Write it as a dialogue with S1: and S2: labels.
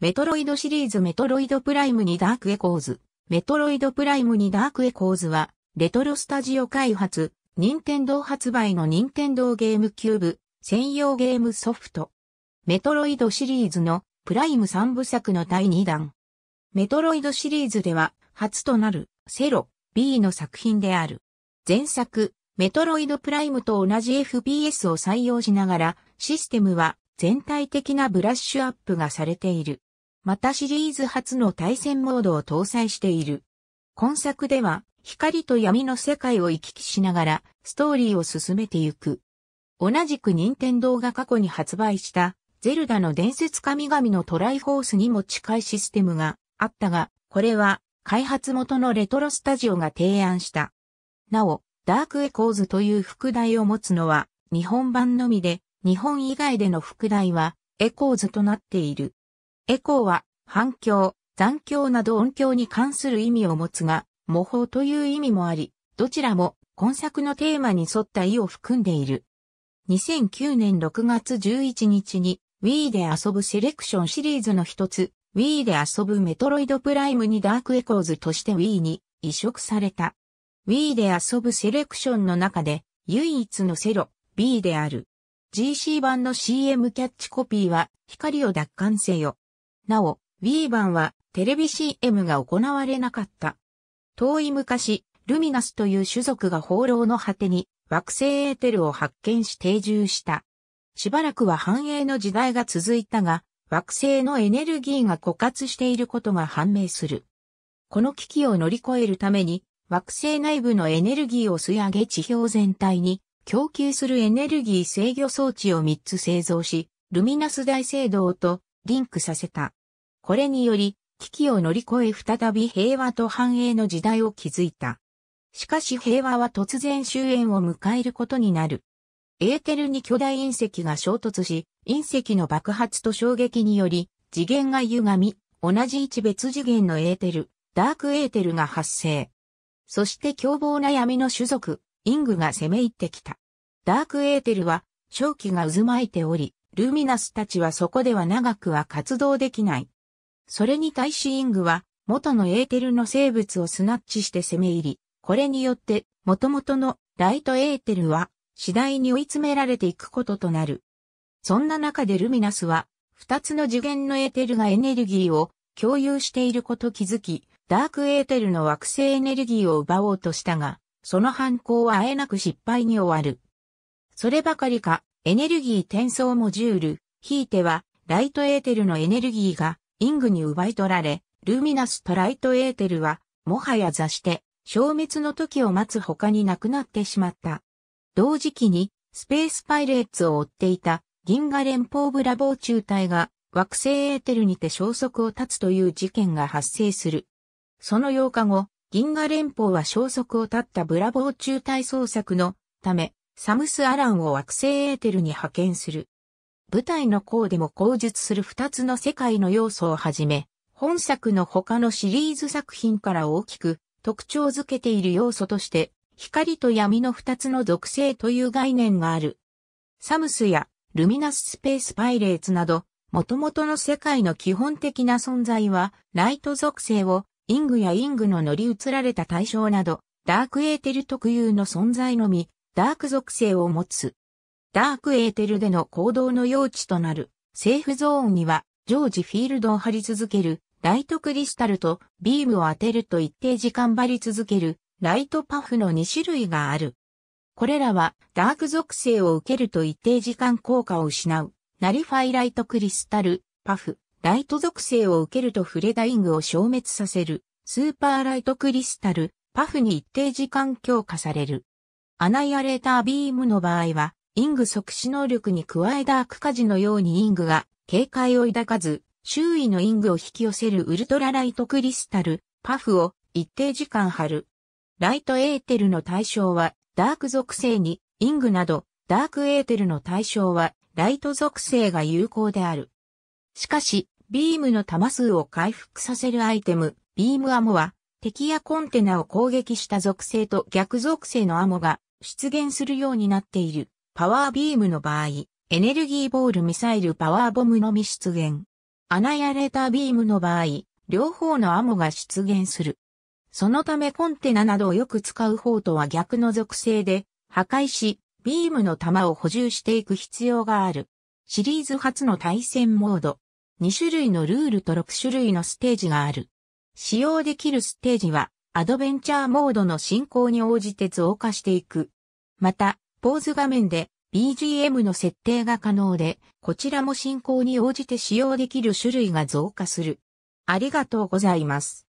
S1: メトロイドシリーズメトロイドプライムにダークエコーズ。メトロイドプライムにダークエコーズは、レトロスタジオ開発、任天堂発売の任天堂ゲームキューブ専用ゲームソフト。メトロイドシリーズのプライム3部作の第2弾。メトロイドシリーズでは、初となるセロ B の作品である。前作、メトロイドプライムと同じ FPS を採用しながら、システムは全体的なブラッシュアップがされている。またシリーズ初の対戦モードを搭載している。今作では、光と闇の世界を行き来しながら、ストーリーを進めていく。同じく任天堂が過去に発売した、ゼルダの伝説神々のトライフォースにも近いシステムがあったが、これは開発元のレトロスタジオが提案した。なお、ダークエコーズという副題を持つのは日本版のみで、日本以外での副題はエコーズとなっている。エコーは、反響、残響など音響に関する意味を持つが、模倣という意味もあり、どちらも今作のテーマに沿った意を含んでいる。2009年6月11日に Wii で遊ぶセレクションシリーズの一つ Wii で遊ぶメトロイドプライムにダークエコーズとして Wii に移植された。Wii で遊ぶセレクションの中で唯一のセロ B である。GC 版の CM キャッチコピーは光を奪還せよ。なお、ウィーバンはテレビ CM が行われなかった。遠い昔、ルミナスという種族が放浪の果てに惑星エーテルを発見し定住した。しばらくは繁栄の時代が続いたが、惑星のエネルギーが枯渇していることが判明する。この危機を乗り越えるために、惑星内部のエネルギーを吸い上げ地表全体に供給するエネルギー制御装置を3つ製造し、ルミナス大聖堂とリンクさせた。これにより、危機を乗り越え再び平和と繁栄の時代を築いた。しかし平和は突然終焉を迎えることになる。エーテルに巨大隕石が衝突し、隕石の爆発と衝撃により、次元が歪み、同じ位置別次元のエーテル、ダークエーテルが発生。そして凶暴な闇の種族、イングが攻め入ってきた。ダークエーテルは、正気が渦巻いており、ルミナスたちはそこでは長くは活動できない。それに対しイングは、元のエーテルの生物をスナッチして攻め入り、これによって、元々のライトエーテルは、次第に追い詰められていくこととなる。そんな中でルミナスは、二つの次元のエーテルがエネルギーを共有していること気づき、ダークエーテルの惑星エネルギーを奪おうとしたが、その犯行はあえなく失敗に終わる。そればかりか、エネルギー転送モジュール、ひいては、ライトエーテルのエネルギーが、イングに奪い取られ、ルミナスとライトエーテルは、もはや座して、消滅の時を待つ他になくなってしまった。同時期に、スペースパイレーツを追っていた、銀河連邦ブラボー中隊が、惑星エーテルにて消息を絶つという事件が発生する。その8日後、銀河連邦は消息を絶ったブラボー中隊捜索のため、サムス・アランを惑星エーテルに派遣する。舞台の項でも口述する二つの世界の要素をはじめ、本作の他のシリーズ作品から大きく特徴づけている要素として、光と闇の二つの属性という概念がある。サムスやルミナススペースパイレーツなど、元々の世界の基本的な存在は、ライト属性をイングやイングの乗り移られた対象など、ダークエーテル特有の存在のみ、ダーク属性を持つ。ダークエーテルでの行動の用地となるセーフゾーンには常時フィールドを張り続けるライトクリスタルとビームを当てると一定時間張り続けるライトパフの2種類がある。これらはダーク属性を受けると一定時間効果を失う。ナリファイライトクリスタル、パフ、ライト属性を受けるとフレダイングを消滅させる。スーパーライトクリスタル、パフに一定時間強化される。アナイアレータービームの場合は、イング即死能力に加えダーク火事のようにイングが警戒を抱かず、周囲のイングを引き寄せるウルトラライトクリスタル、パフを一定時間貼る。ライトエーテルの対象はダーク属性にイングなど、ダークエーテルの対象はライト属性が有効である。しかし、ビームの弾数を回復させるアイテム、ビームアモは、敵やコンテナを攻撃した属性と逆属性のアモが出現するようになっている。パワービームの場合、エネルギーボールミサイルパワーボムのみ出現。アナイアレータービームの場合、両方のアモが出現する。そのためコンテナなどをよく使う方とは逆の属性で、破壊し、ビームの弾を補充していく必要がある。シリーズ初の対戦モード。2種類のルールと6種類のステージがある。使用できるステージは、アドベンチャーモードの進行に応じて増加していく。また、ポーズ画面で BGM の設定が可能で、こちらも進行に応じて使用できる種類が増加する。ありがとうございます。